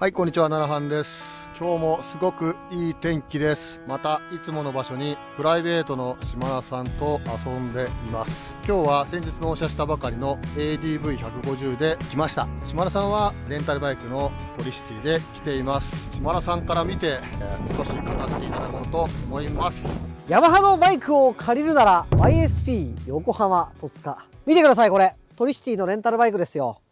はい、こんにちは、奈良藩です。今日もすごくいい天気です。また、いつもの場所にプライベートの島田さんと遊んでいます。今日は先日納車したばかりの ADV150 で来ました。島田さんはレンタルバイクのポリシティで来ています。島田さんから見て、えー、少し語っていただこうと思います。ヤマハのバイクを借りるなら YSP 横浜戸塚。見てください、これ。トリシティのレンタルバイクですよ。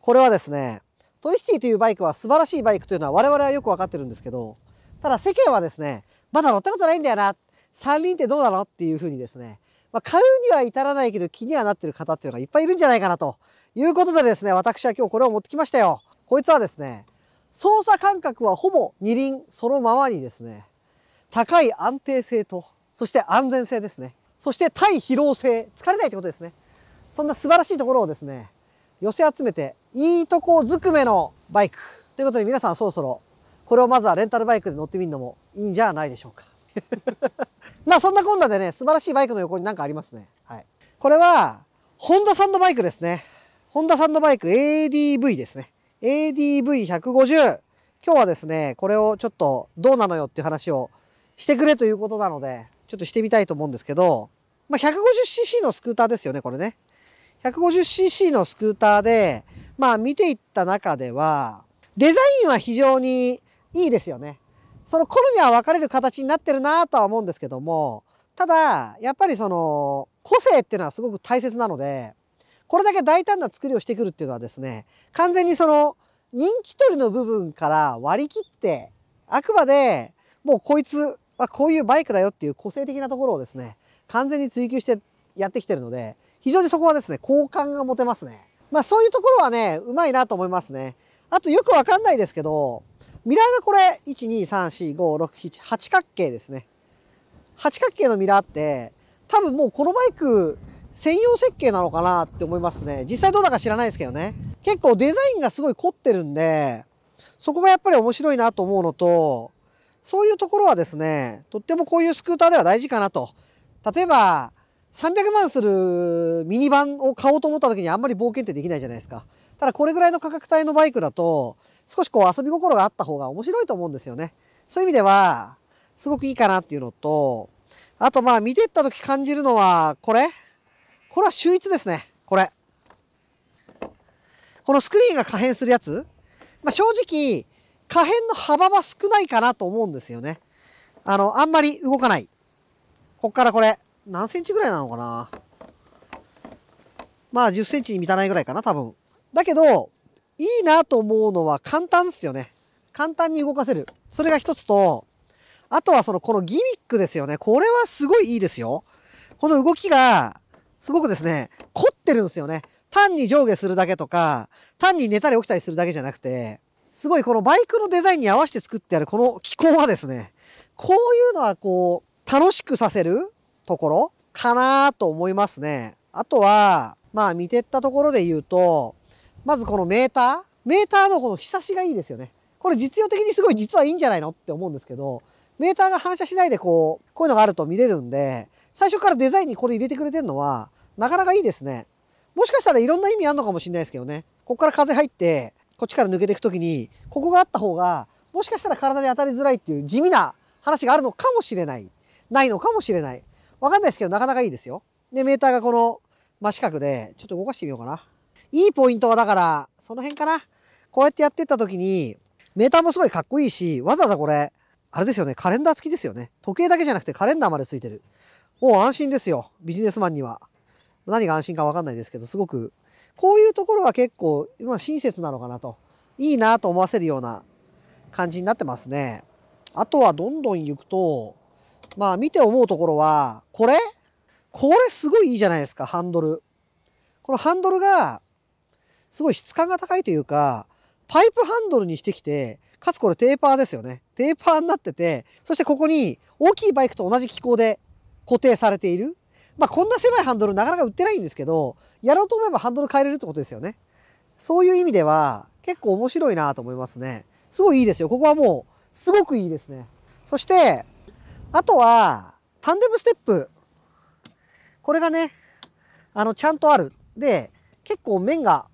これはですね、トリシティというバイクは素晴らしいバイクというのは我々はよくわかってるんですけど、ただ世間はですね、まだ乗ったことないんだよな、三輪ってどうなのっていうふうにですね、まあ、買うには至らないけど気にはなってる方っていうのがいっぱいいるんじゃないかなということでですね、私は今日これを持ってきましたよ。こいつはですね、操作感覚はほぼ二輪そのままにですね、高い安定性と、そして安全性ですね。そして対疲労性、疲れないってことですね。そんな素晴らしいところをですね、寄せ集めていいとこずくめのバイク。ということで皆さんそろそろこれをまずはレンタルバイクで乗ってみるのもいいんじゃないでしょうか。まあそんなこんなでね、素晴らしいバイクの横になんかありますね。はい。これは、ホンダさんのバイクですね。ホンダさんのバイク ADV ですね。ADV150。今日はですね、これをちょっとどうなのよっていう話をしてくれということなので、ちょっとしてみたいと思うんですけど、まあ、150cc のスクーターですよね、これね。150cc のスクーターで、まあ見ていった中では、デザインは非常にいいですよね。その好みは分かれる形になってるなとは思うんですけども、ただ、やっぱりその、個性っていうのはすごく大切なので、これだけ大胆な作りをしてくるっていうのはですね、完全にその、人気取りの部分から割り切って、あくまで、もうこいつはこういうバイクだよっていう個性的なところをですね、完全に追求してやってきてるので、非常にそこはですね、好感が持てますね。まあそういうところはね、うまいなと思いますね。あとよくわかんないですけど、ミラーがこれ、1,2,3,4,5,6,7,8角形ですね。8角形のミラーって、多分もうこのバイク専用設計なのかなって思いますね。実際どうだか知らないですけどね。結構デザインがすごい凝ってるんで、そこがやっぱり面白いなと思うのと、そういうところはですね、とってもこういうスクーターでは大事かなと。例えば、300万するミニバンを買おうと思った時にあんまり冒険ってできないじゃないですか。ただこれぐらいの価格帯のバイクだと、少しこう遊び心があった方が面白いと思うんですよね。そういう意味では、すごくいいかなっていうのと、あとまあ見てった時感じるのは、これこれは秀逸ですね。これ。このスクリーンが可変するやつ。まあ、正直、可変の幅は少ないかなと思うんですよね。あの、あんまり動かない。こっからこれ、何センチぐらいなのかなまあ10センチに満たないぐらいかな、多分。だけど、いいなと思うのは簡単ですよね。簡単に動かせる。それが一つと、あとはその、このギミックですよね。これはすごいいいですよ。この動きが、すごくですね、凝ってるんですよね。単に上下するだけとか、単に寝たり起きたりするだけじゃなくて、すごいこのバイクのデザインに合わせて作ってあるこの機構はですね、こういうのはこう、楽しくさせるところかなと思いますね。あとは、まあ見てったところで言うと、まずこのメーターメーターのこの日差しがいいですよね。これ実用的にすごい実はいいんじゃないのって思うんですけど、メーターが反射しないでこう、こういうのがあると見れるんで、最初からデザインにこれ入れてくれてるのは、なかなかいいですね。もしかしたらいろんな意味あるのかもしれないですけどね。ここから風入って、こっちから抜けていくときに、ここがあった方が、もしかしたら体に当たりづらいっていう地味な話があるのかもしれない。ないのかもしれない。わかんないですけど、なかなかいいですよ。で、メーターがこの真四角で、ちょっと動かしてみようかな。いいポイントはだから、その辺かな。こうやってやってった時に、メーターもすごいかっこいいし、わざわざこれ、あれですよね、カレンダー付きですよね。時計だけじゃなくてカレンダーまで付いてる。もう安心ですよ、ビジネスマンには。何が安心かわかんないですけど、すごく、こういうところは結構、今親切なのかなと。いいなと思わせるような感じになってますね。あとはどんどん行くと、まあ見て思うところは、これこれすごいいいじゃないですか、ハンドル。このハンドルが、すごい質感が高いというか、パイプハンドルにしてきて、かつこれテーパーですよね。テーパーになってて、そしてここに大きいバイクと同じ機構で固定されている。まあこんな狭いハンドルなかなか売ってないんですけど、やろうと思えばハンドル変えれるってことですよね。そういう意味では結構面白いなと思いますね。すごいいいですよ。ここはもうすごくいいですね。そして、あとは、タンデムステップ。これがね、あの、ちゃんとある。で、結構面が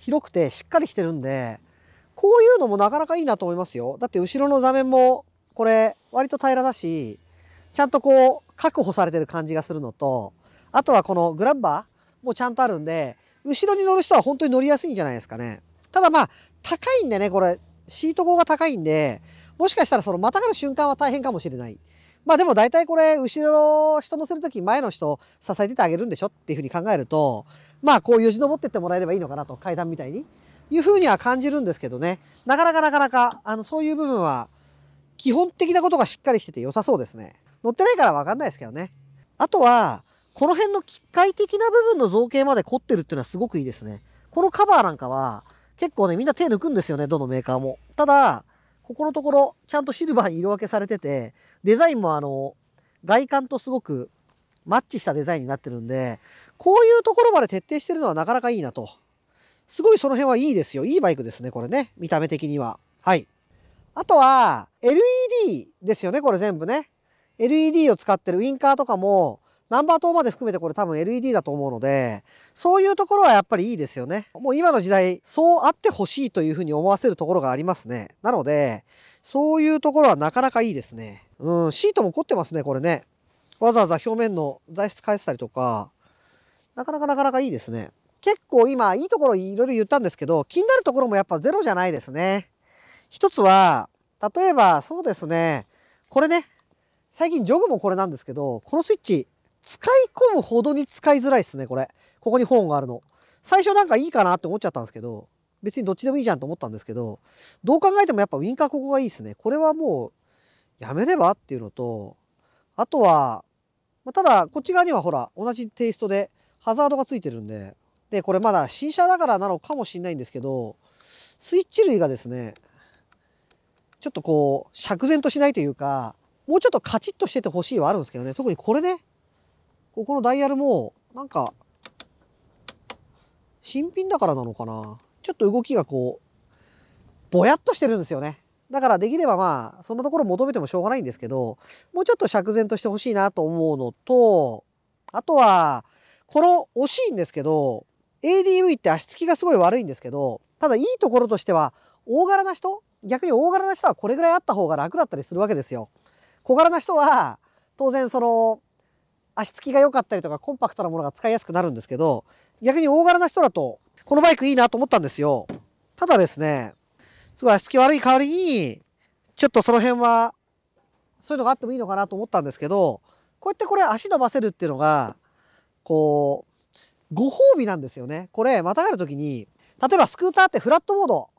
広くてしっかりしてるんで、こういうのもなかなかいいなと思いますよ。だって後ろの座面も、これ、割と平らだし、ちゃんとこう、確保されてる感じがするのと、あとはこのグランバーもちゃんとあるんで、後ろに乗る人は本当に乗りやすいんじゃないですかね。ただまあ、高いんでね、これ、シート高が高いんで、もしかしたらそのまたがる瞬間は大変かもしれない。まあでも大体これ、後ろ人乗せるとき前の人支えててあげるんでしょっていうふうに考えると、まあこうよじ登ってってもらえればいいのかなと、階段みたいに。いうふうには感じるんですけどね。なかなかなかなか、あの、そういう部分は、基本的なことがしっかりしてて良さそうですね。乗ってないからわかんないですけどね。あとは、この辺の機械的な部分の造形まで凝ってるっていうのはすごくいいですね。このカバーなんかは、結構ね、みんな手抜くんですよね、どのメーカーも。ただ、ここのところ、ちゃんとシルバーに色分けされてて、デザインもあの、外観とすごくマッチしたデザインになってるんで、こういうところまで徹底してるのはなかなかいいなと。すごいその辺はいいですよ。いいバイクですね、これね。見た目的には。はい。あとは、LED ですよね、これ全部ね。LED を使ってるウインカーとかも、ナンバー灯まで含めてこれ多分 LED だと思うので、そういうところはやっぱりいいですよね。もう今の時代、そうあってほしいというふうに思わせるところがありますね。なので、そういうところはなかなかいいですね。うん、シートも凝ってますね、これね。わざわざ表面の材質変えてたりとか、なかなかなかなかいいですね。結構今、いいところいろいろ言ったんですけど、気になるところもやっぱゼロじゃないですね。一つは、例えばそうですね、これね、最近ジョグもこれなんですけど、このスイッチ、使い込むほどに使いづらいっすね、これ。ここに本があるの。最初なんかいいかなって思っちゃったんですけど、別にどっちでもいいじゃんと思ったんですけど、どう考えてもやっぱウィンカーここがいいっすね。これはもう、やめればっていうのと、あとは、まただ、こっち側にはほら、同じテイストで、ハザードがついてるんで、で、これまだ新車だからなのかもしれないんですけど、スイッチ類がですね、ちょっとこう、釈然としないというか、もうちょっとカチッとしててほしいはあるんですけどね、特にこれね、ここのダイヤルも、なんか、新品だからなのかな。ちょっと動きがこう、ぼやっとしてるんですよね。だからできればまあ、そんなところ求めてもしょうがないんですけど、もうちょっと釈然としてほしいなと思うのと、あとは、この惜しいんですけど、ADV って足つきがすごい悪いんですけど、ただいいところとしては、大柄な人逆に大柄な人はこれぐらいあった方が楽だったりするわけですよ。小柄な人は、当然その、足つきが良かったりとかコンパクトなものが使いやすくなるんですけど、逆に大柄な人だと、このバイクいいなと思ったんですよ。ただですね、すごい足つき悪い代わりに、ちょっとその辺は、そういうのがあってもいいのかなと思ったんですけど、こうやってこれ足伸ばせるっていうのが、こう、ご褒美なんですよね。これ、またがるときに、例えばスクーターってフラットモード、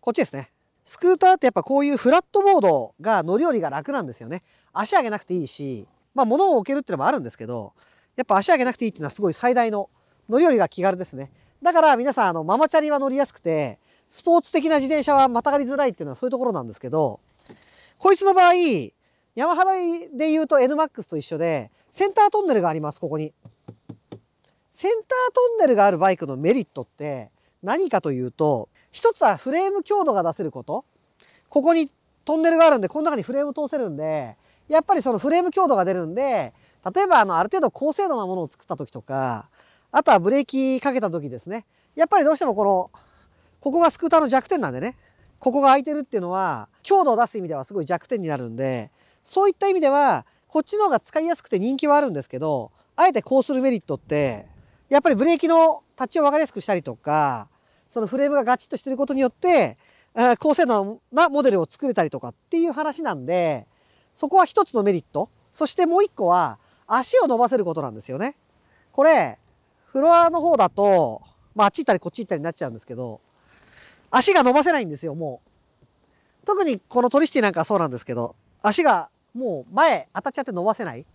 こっちですね。スクーターってやっぱこういうフラットモードが乗り降りが楽なんですよね。足上げなくていいし、まあ物を置けるっていうのもあるんですけど、やっぱ足上げなくていいっていうのはすごい最大の乗り降りが気軽ですね。だから皆さん、あの、ママチャリは乗りやすくて、スポーツ的な自転車はまたがりづらいっていうのはそういうところなんですけど、こいつの場合、ヤマハで言うと NMAX と一緒で、センタートンネルがあります、ここに。センタートンネルがあるバイクのメリットって何かというと、一つはフレーム強度が出せること。ここにトンネルがあるんで、この中にフレーム通せるんで、やっぱりそのフレーム強度が出るんで、例えばあの、ある程度高精度なものを作った時とか、あとはブレーキかけた時ですね。やっぱりどうしてもこの、ここがスクーターの弱点なんでね、ここが空いてるっていうのは、強度を出す意味ではすごい弱点になるんで、そういった意味では、こっちの方が使いやすくて人気はあるんですけど、あえてこうするメリットって、やっぱりブレーキのタッチを分かりやすくしたりとか、そのフレームがガチッとしてることによって、高性能なモデルを作れたりとかっていう話なんで、そこは一つのメリット。そしてもう一個は、足を伸ばせることなんですよね。これ、フロアの方だと、まあ、あっち行ったりこっち行ったりになっちゃうんですけど、足が伸ばせないんですよ、もう。特にこのトリシティなんかそうなんですけど、足がもう前当たっちゃって伸ばせない。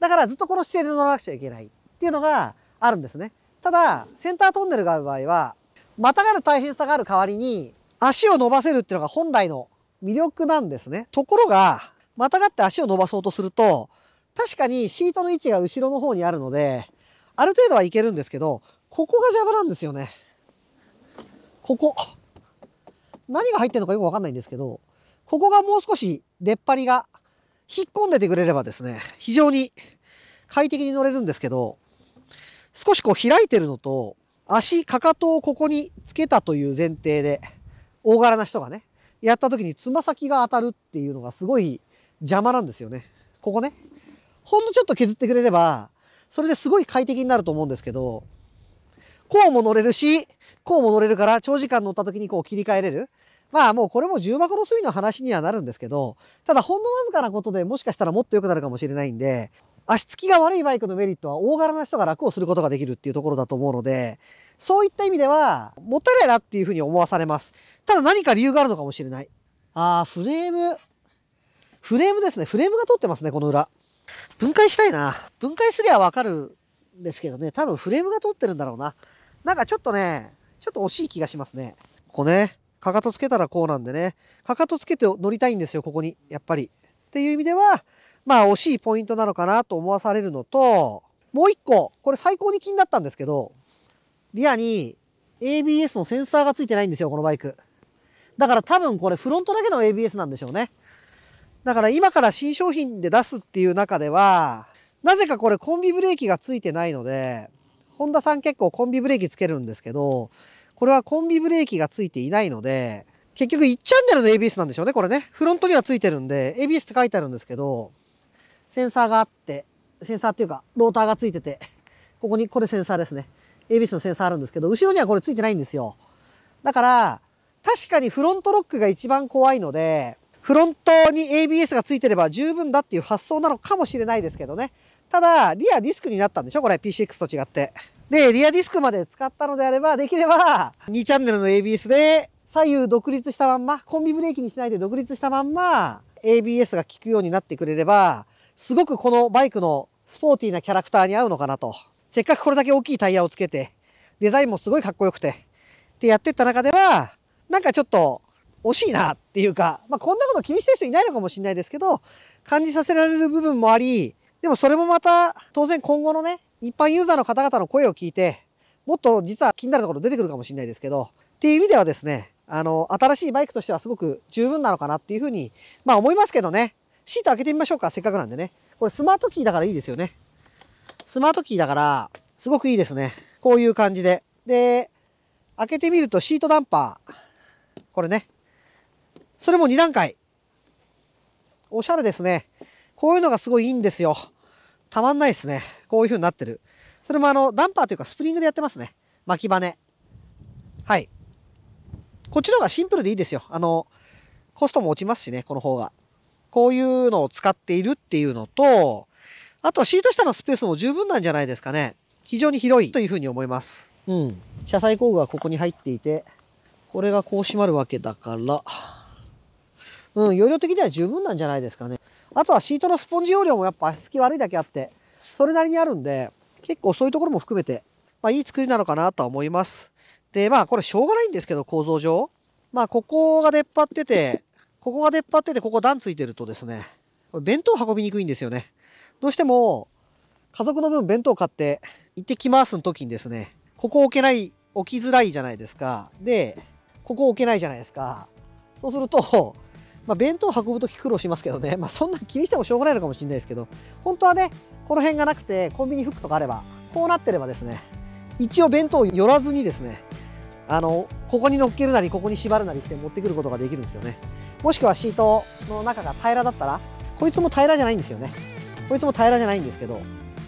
だからずっとこの姿勢で乗らなくちゃいけないっていうのがあるんですね。ただ、センタートンネルがある場合は、またがる大変さがある代わりに、足を伸ばせるっていうのが本来の魅力なんですね。ところが、またがって足を伸ばそうとすると、確かにシートの位置が後ろの方にあるので、ある程度はいけるんですけど、ここが邪魔なんですよね。ここ。何が入ってるのかよくわかんないんですけど、ここがもう少し出っ張りが引っ込んでてくれればですね、非常に快適に乗れるんですけど、少しこう開いてるのと、足、かかとをここにつけたという前提で、大柄な人がね、やった時につま先が当たるっていうのがすごい邪魔なんですよね。ここね。ほんのちょっと削ってくれれば、それですごい快適になると思うんですけど、こうも乗れるし、こうも乗れるから長時間乗った時にこう切り替えれる。まあもうこれも重箱の隅の話にはなるんですけど、ただほんのわずかなことでもしかしたらもっと良くなるかもしれないんで、足つきが悪いバイクのメリットは大柄な人が楽をすることができるっていうところだと思うので、そういった意味では、もったいないなっていうふうに思わされます。ただ何か理由があるのかもしれない。ああ、フレーム、フレームですね。フレームが通ってますね、この裏。分解したいな。分解すりゃわかるんですけどね、多分フレームが通ってるんだろうな。なんかちょっとね、ちょっと惜しい気がしますね。ここね、かかとつけたらこうなんでね、かかとつけて乗りたいんですよ、ここに。やっぱり。っていう意味では、まあ惜しいポイントなのかなと思わされるのと、もう一個、これ最高に気になったんですけど、リアに ABS のセンサーがついてないんですよ、このバイク。だから多分これフロントだけの ABS なんでしょうね。だから今から新商品で出すっていう中では、なぜかこれコンビブレーキがついてないので、ホンダさん結構コンビブレーキつけるんですけど、これはコンビブレーキがついていないので、結局1チャンネルの ABS なんでしょうね、これね。フロントにはついてるんで、ABS って書いてあるんですけど、センサーがあって、センサーっていうか、ローターがついてて、ここにこれセンサーですね。ABS のセンサーあるんですけど、後ろにはこれついてないんですよ。だから、確かにフロントロックが一番怖いので、フロントに ABS がついてれば十分だっていう発想なのかもしれないですけどね。ただ、リアディスクになったんでしょこれ p c x と違って。で、リアディスクまで使ったのであれば、できれば2チャンネルの ABS で左右独立したまんま、コンビブレーキにしないで独立したまんま、ABS が効くようになってくれれば、すごくこのバイクのスポーティーなキャラクターに合うのかなと。せっかくこれだけ大きいタイヤをつけて、デザインもすごいかっこよくて、ってやってった中では、なんかちょっと惜しいなっていうか、まあ、こんなこと気にしてる人いないのかもしれないですけど、感じさせられる部分もあり、でもそれもまた、当然今後のね、一般ユーザーの方々の声を聞いて、もっと実は気になるところ出てくるかもしれないですけど、っていう意味ではですね、あの、新しいバイクとしてはすごく十分なのかなっていうふうに、まあ思いますけどね。シート開けてみましょうか、せっかくなんでね。これスマートキーだからいいですよね。スマートキーだから、すごくいいですね。こういう感じで。で、開けてみるとシートダンパー。これね。それも2段階。おしゃれですね。こういうのがすごいいいんですよ。たまんないですね。こういう風になってる。それもあの、ダンパーというかスプリングでやってますね。巻きバネ。はい。こっちの方がシンプルでいいですよ。あの、コストも落ちますしね、この方が。こういうのを使っているっていうのと、あとシート下のスペースも十分なんじゃないですかね。非常に広いという風に思います。うん。車載工具がここに入っていて、これがこう閉まるわけだから、うん、容量的には十分なんじゃないですかね。あとはシートのスポンジ容量もやっぱ足つき悪いだけあって、それなりにあるんで、結構そういうところも含めて、まあいい作りなのかなとは思います。で、まあこれしょうがないんですけど、構造上。まあここが出っ張ってて、ここが出っ張ってて、ここ段ついてるとですね、弁当運びにくいんですよね。どうしても、家族の分弁当買って行ってきますの時にですね、ここ置けない、置きづらいじゃないですか。で、ここ置けないじゃないですか。そうすると、まあ、弁当運ぶとき苦労しますけどね、まあ、そんな気にしてもしょうがないのかもしれないですけど、本当はね、この辺がなくて、コンビニフックとかあれば、こうなってればですね、一応弁当を寄らずにですね、あの、ここに乗っけるなり、ここに縛るなりして持ってくることができるんですよね。もしくはシートの中が平らだったら、こいつも平らじゃないんですよね。こいつも平らじゃないんですけど、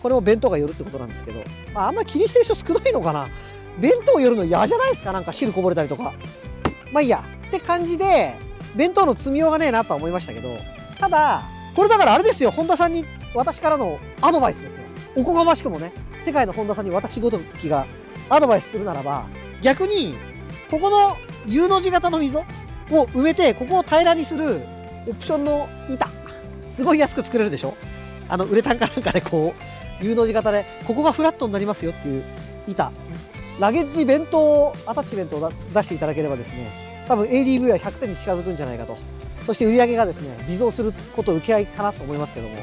これも弁当が寄るってことなんですけど、まあ、あんまり気にしてる人少ないのかな。弁当寄るの嫌じゃないですかなんか汁こぼれたりとか。まあいいや。って感じで、弁当の積みようがねえなとは思いましたけど、ただ、これだからあれですよ、本田さんに私からのアドバイスですよ。おこがましくもね、世界の本田さんに私ごときがアドバイスするならば、逆に、ここの U の字型の溝を埋めて、ここを平らにするオプションの板、すごい安く作れるでしょあの、ウレタンかなんかでこう、U の字型で、ここがフラットになりますよっていう板、ラゲッジ弁当アタッチメントを出していただければですね、多分 ADV は100点に近づくんじゃないかとそして売り上げがですね微増すること受け合いかなと思いますけども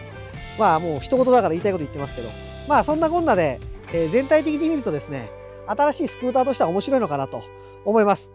まあもう一言だから言いたいこと言ってますけどまあそんなこんなで、えー、全体的に見るとですね新しいスクーターとしては面白いのかなと思います。